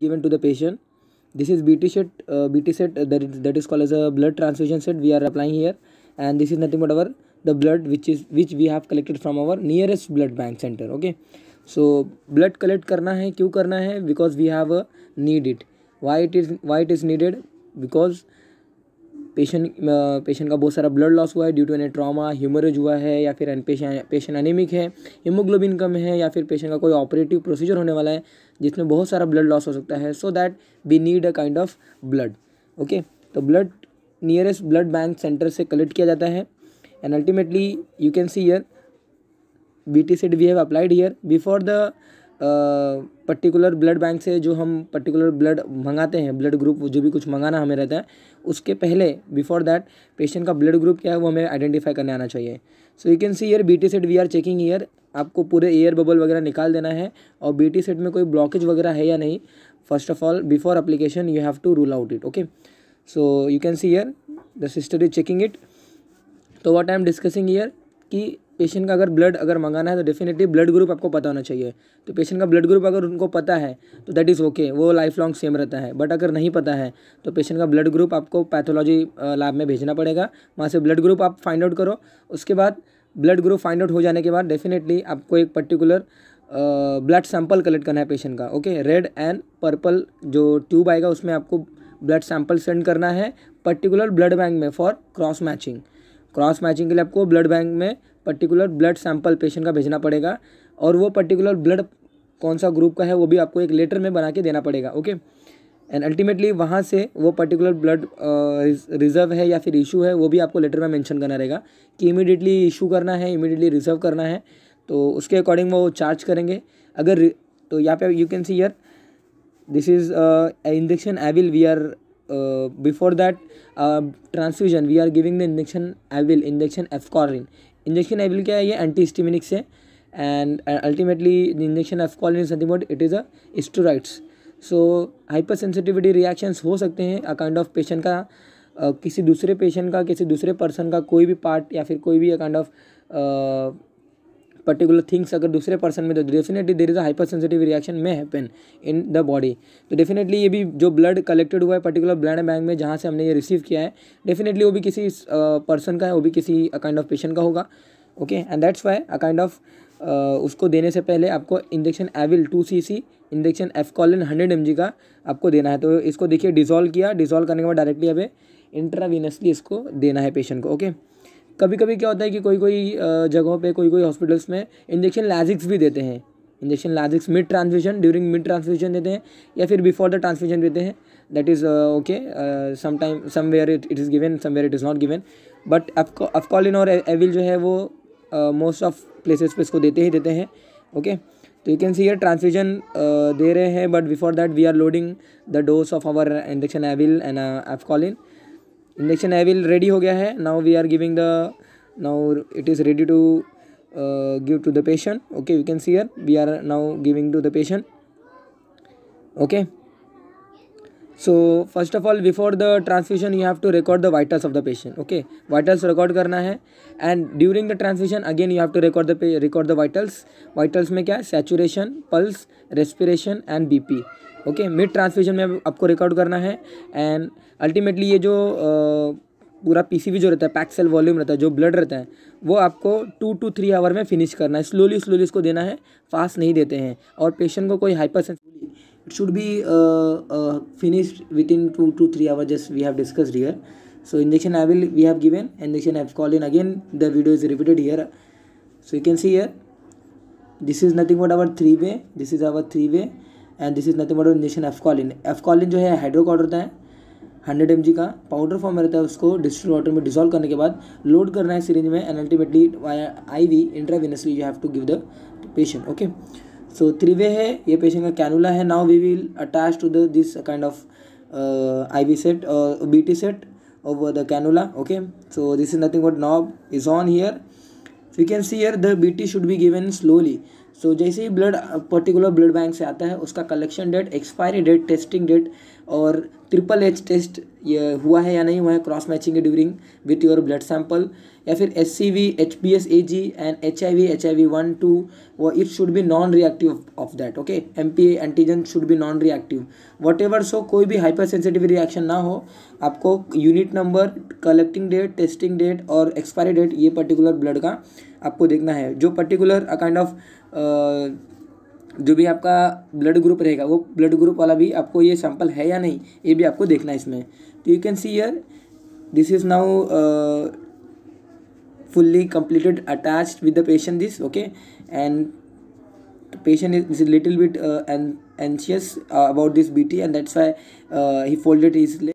given to the patient this is bt set uh, bt set uh, that, is, that is called as a blood transfusion set we are applying here and this is nothing but our the blood which is which we have collected from our nearest blood bank center okay so blood collect karna hai क्यों karna hai because we have a need it why it is why it is needed because patient patient का बहुत सारा blood loss हुआ है due to an trauma haemorrhage हुआ है या फिर पेशेंट अनिमिक अनेमिक है हिमोग्लोबिन कम है या फिर पेशेंट का कोई ऑपरेटिव प्रोसीजर होने वाला है जिसमें बहुत सारा ब्लड लॉस हो सकता है so that we need a kind of blood okay तो blood nearest blood bank centre से कलेक्ट किया जाता है and ultimately you can see here B T set we have applied here before the particular blood bank से जो हम particular blood मंगाते हैं ब्लड ग्रुप जो भी कुछ मंगाना हमें रहता है उसके पहले बिफोर दैट पेशेंट का ब्लड ग्रुप क्या है वो हमें आइडेंटिफाई करने आना चाहिए so you can see here B T set we are checking here आपको पूरे एयर बबल वगैरह निकाल देना है और बी टी सेट में कोई ब्लॉकेज वगैरह है या नहीं first of all before application you have to rule out it okay so you can see here the sister is checking it तो what I am discussing here कि patient का अगर ब्लड अगर मंगाना है तो डेफिनेटली ब्लड ग्रुप आपको पता होना चाहिए तो पेशेंट का ब्लड ग्रुप अगर उनको पता है तो दैट इज़ ओके वो लाइफ लॉन्ग सेम रहता है बट अगर नहीं पता है तो पेशेंट का ब्लड ग्रुप आपको पैथोलॉजी लैब में भेजना पड़ेगा वहाँ से ब्लड ग्रुप आप फाइंड आउट करो उसके बाद ब्लड ग्रुप फाइंड आउट हो जाने के बाद डेफिनेटली आपको एक पर्टिकुलर ब्लड सैंपल कलेक्ट करना है पेशेंट का ओके रेड एंड पर्पल जो ट्यूब आएगा उसमें आपको ब्लड सैंपल सेंड करना है पर्टिकुलर ब्लड बैंक में for cross matching cross matching के लिए आपको ब्लड बैंक में पर्टिकुलर ब्लड सैंपल पेशेंट का भेजना पड़ेगा और वो पर्टिकुलर ब्लड कौन सा ग्रुप का है वो भी आपको एक लेटर में बना के देना पड़ेगा ओके एंड अल्टीमेटली वहाँ से वो पर्टिकुलर ब्लड रिजर्व है या फिर इशू है वो भी आपको लेटर में मेंशन करना रहेगा कि इमीडिएटली इशू करना है इमीडिएटली रिजर्व करना है तो उसके अकॉर्डिंग वो चार्ज करेंगे अगर तो यहाँ पे you can see here this is injection Avil we are before that transfusion we are giving the injection Avil injection Efcorlin injection Avil क्या है ये एंटी हिस्टिमिनिक से एंड अल्टीमेटली इंजेक्शन ऑफ इन सेंटीमोड it is a steroids so hyper sensitivity reactions हो सकते हैं a kind of patient का uh, किसी दूसरे पेशेंट का किसी दूसरे पर्सन का कोई भी पार्ट या फिर कोई भी a kind of particular things अगर दूसरे पर्सन में तो definitely there is upper hyper sensitive reaction में हैपन इन द बॉडी तो डेफिनेटली ये भी जो ब्लड कलेक्टेड हुआ है पर्टिकुलर ब्लड बैंक में जहाँ से हमने ये रिसीव किया है डेफिनेटली वो भी किसी पर्सन uh, का है वो भी किसी काइंड ऑफ पेशेंट का होगा okay and that's why a kind of उसको देने से पहले आपको injection Avil two C C injection Efcorlin hundred M का आपको देना है तो इसको देखिए डिजोल्व किया डिजोल्व करने के बाद डायरेक्टली अभी इंट्रावीनसली इसको देना है पेशेंट को ओके okay? कभी कभी क्या होता है कि कोई कोई जगहों पे कोई कोई हॉस्पिटल्स में इंजेक्शन लैजिक्स भी देते हैं injection Lasix mid transmission during mid transmission देते हैं या फिर बिफोर द ट्रांसमिशन देते हैं that is okay sometime somewhere it it is given somewhere it is not given but Efcorlin और एविल जो है वो मोस्ट ऑफ प्लेसेस पे इसको देते ही देते हैं ओके तो you can see here transfusion दे रहे हैं but before that we are loading the dose of our injection Avil and Efcorlin induction Avil ready हो गया है now we are giving the now it is ready to give to the patient okay you can see here we are now giving to the patient okay so first of all before the transmission you have to record the vitals of the patient okay vitals record करना है and during the transmission again you have to record the record the vitals vitals में क्या है saturation pulse respiration and B P okay mid transmission में आपको record करना है and ultimately ये जो पूरा पी पीसीबी जो रहता है पैक सेल वॉल्यूम रहता है जो ब्लड रहता है वो आपको टू टू थ्री आवर में फिनिश करना है स्लोली स्लोली इसको देना है फास्ट नहीं देते हैं और पेशेंट को कोई hyper it should be finish within two two three hour just we have discussed here so injection Avil we have given injection Efcorlin again the video is repeated here so you can see here this is nothing but our three way this is our three way and this is nothing but injection Efcorlin F जो है hydrocort होता है hundred M का powder form में रहता है उसको distil water में डिसॉल्व करने के बाद लोड करना है सीरेंज में and ultimately I V intravenously you have to give the patient okay so वे है ये पेशेंट का कैनुला है now we will attach to the this kind of I V set B T set over the cannula okay so this is nothing but knob is on here you can see see the B T should be given slowly so so, जैसे ही blood particular blood bank से आता है उसका collection date expiry date testing date और triple H test ये हुआ है या नहीं हुआ है cross matching during with your blood sample या फिर S C V H P S A G and H I V H I V one two वो it should be non reactive of that okay M P antigen should be non reactive whatever so कोई भी hyper sensitive reaction ना हो आपको unit number collecting date testing date और expiry date ये particular blood का आपको देखना है जो पर्टिकुलर काइंड ऑफ जो भी आपका ब्लड ग्रुप रहेगा वो ब्लड ग्रुप वाला भी आपको ये सैंपल है या नहीं ये भी आपको देखना है इसमें तो you can see here this is now fully completed attached with the patient this okay and patient is, is a little bit uh, an, anxious uh, about this bt and that's why uh, he folded his leg